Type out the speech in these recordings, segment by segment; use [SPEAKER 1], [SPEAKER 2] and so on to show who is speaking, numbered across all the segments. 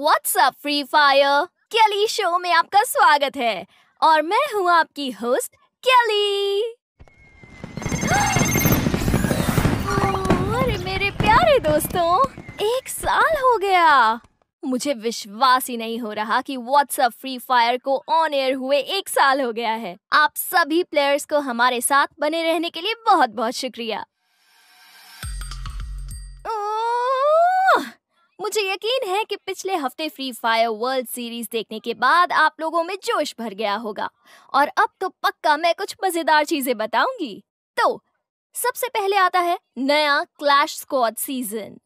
[SPEAKER 1] WhatsApp Free Fire केली show में आपका स्वागत है और मैं हूँ आपकी होस्ट केली अरे मेरे प्यारे दोस्तों एक साल हो गया मुझे विश्वास ही नहीं हो रहा कि व्हाट्सअप फ्री फायर को ऑन एयर हुए एक साल हो गया है आप सभी प्लेयर्स को हमारे साथ बने रहने के लिए बहुत बहुत शुक्रिया ओ, मुझे यकीन है कि पिछले हफ्ते फ्री फायर वर्ल्ड सीरीज देखने के बाद आप लोगों में जोश भर गया होगा और अब तो पक्का मैं कुछ मजेदार चीजें बताऊंगी तो सबसे पहले आता है नया क्लैश स्क्वाड सीजन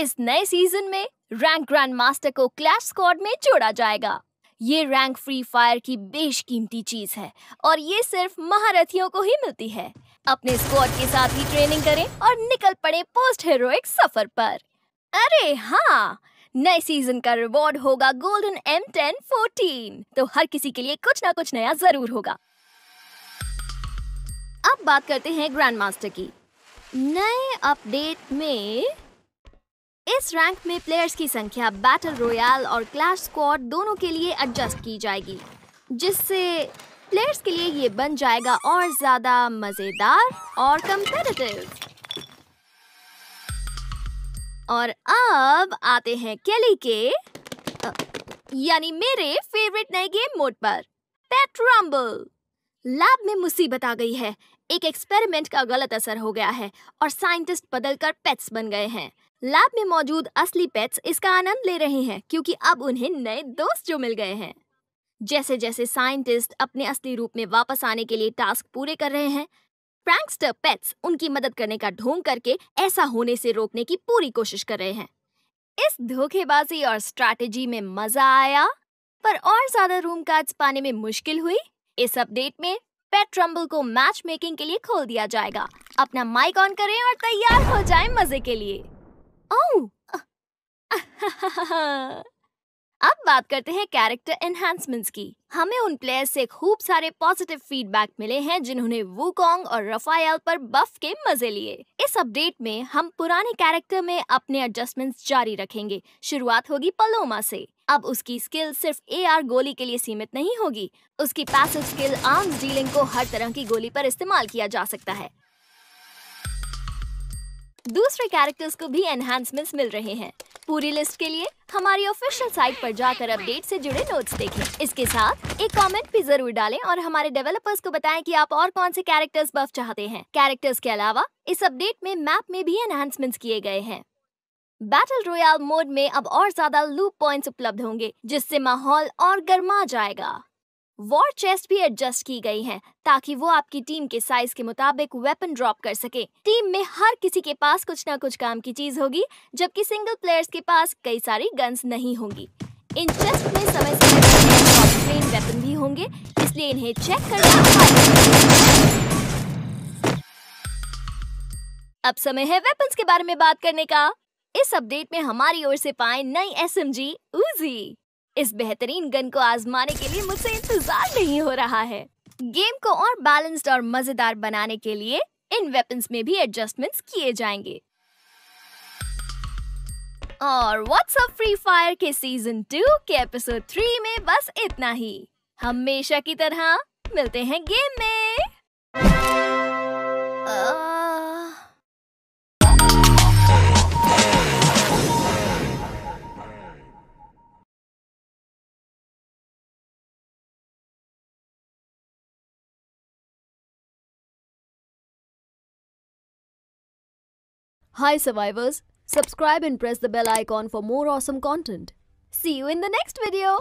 [SPEAKER 1] इस नए सीजन में रैंक ग्रैंड मास्टर को क्लैश स्क्वाड में जोड़ा जाएगा ये रैंक फ्री फायर की बेशकीमती चीज है और ये सिर्फ महारथियों को ही मिलती है अपने स्क्वाड के साथ ही ट्रेनिंग करें और निकल पड़े पोस्ट हीरोइक सफर पर अरे हाँ नए सीजन का रिवॉर्ड होगा गोल्डन एम टेन फोर्टीन तो हर किसी के लिए कुछ ना कुछ नया जरूर होगा अब बात करते हैं ग्रैंड मास्टर की नए अपडेट में इस रैंक में प्लेयर्स की संख्या बैटल रॉयल और क्लैश स्क्वाड दोनों के लिए एडजस्ट की जाएगी जिससे प्लेयर्स के लिए ये बन जाएगा और ज्यादा मजेदार और कंपेटिटिव और अब आते हैं केली के यानी मेरे फेवरेट नए गेम मोड पर पेट रंबल लैब में मुसीबत आ गई है एक एक्सपेरिमेंट का गलत असर हो गया है और साइंटिस्ट बदलकर पेट्स बन गए हैं लैब में मौजूद असली पेट्स इसका आनंद ले रहे हैं क्योंकि अब उन्हें नए दोस्त जो मिल गए हैं जैसे जैसे साइंटिस्ट अपने असली रूप में वापस आने के लिए टास्क पूरे कर रहे हैं प्रैंकस्टर पेट्स उनकी मदद करने का ढोंग करके ऐसा होने से रोकने की पूरी कोशिश कर रहे हैं इस धोखेबाजी और स्ट्रैटेजी में मजा आया पर और ज्यादा रूम कार्ड पाने में मुश्किल हुई इस अपडेट में पेट ट्रम्बल को मैच मेकिंग के लिए खोल दिया जाएगा अपना माइक ऑन करें और तैयार हो जाएं मजे के लिए ओह अब बात करते हैं कैरेक्टर एनहेंसमेंट की हमें उन प्लेयर्स से खूब सारे पॉजिटिव फीडबैक मिले हैं जिन्होंने कॉन्ग और रफायल पर बफ के मजे लिए इस अपडेट में हम पुराने कैरेक्टर में अपने एडजस्टमेंट्स जारी रखेंगे शुरुआत होगी पलोमा से अब उसकी स्किल सिर्फ ए आर गोली के लिए सीमित नहीं होगी उसकी पैसिव स्किल आर्म डीलिंग को हर तरह की गोली पर इस्तेमाल किया जा सकता है दूसरे कैरेक्टर्स को भी एनहेंसमेंट्स मिल रहे हैं पूरी लिस्ट के लिए हमारी ऑफिशियल साइट पर जाकर अपडेट से जुड़े नोट्स देखें। इसके साथ एक कमेंट भी जरूर डालें और हमारे डेवलपर्स को बताएं कि आप और कौन से कैरेक्टर्स बफ चाहते हैं कैरेक्टर्स के अलावा इस अपडेट में मैप में भी एनहेंसमेंट किए गए हैं बैटल रोयल मोड में अब और ज्यादा लूप पॉइंट्स उपलब्ध होंगे जिससे माहौल और गर्मा जाएगा वॉर चेस्ट भी एडजस्ट की गई है ताकि वो आपकी टीम के साइज के मुताबिक वेपन ड्रॉप कर सके टीम में हर किसी के पास कुछ ना कुछ काम की चीज होगी जबकि सिंगल प्लेयर्स के पास कई सारी गन्स नहीं होंगी इन चेस्ट में समय समय वेपन भी होंगे इसलिए इन्हें चेक करना अब समय है वेपन्स के बारे में बात करने का इस अपडेट में हमारी ओर से पाए नई एस एम जी उजी इस बेहतरीन गन को आजमाने के लिए मुझसे इंतजार नहीं हो रहा है गेम को और बैलेंस्ड और मजेदार बनाने के लिए इन वेपन्स में भी एडजस्टमेंट्स किए जाएंगे और व्हाट्सअप फ्री फायर के सीजन टू के एपिसोड थ्री में बस इतना ही हमेशा की तरह मिलते हैं गेम में आ... Uh, Hi, survivors. Subscribe and press the bell icon for more awesome content. See you in the next video.